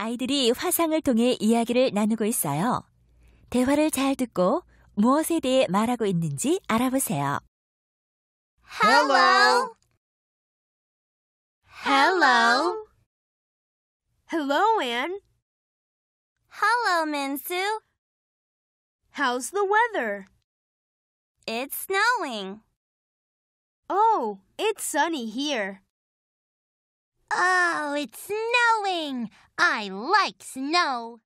아이들이 화상을 통해 이야기를 나누고 있어요. 대화를 잘 듣고 무엇에 대해 말하고 있는지 알아보세요. Hello. Hello. Hello, Anne. Hello, Minsu. How's the weather? It's snowing. Oh, it's sunny here. Oh, it's I like snow.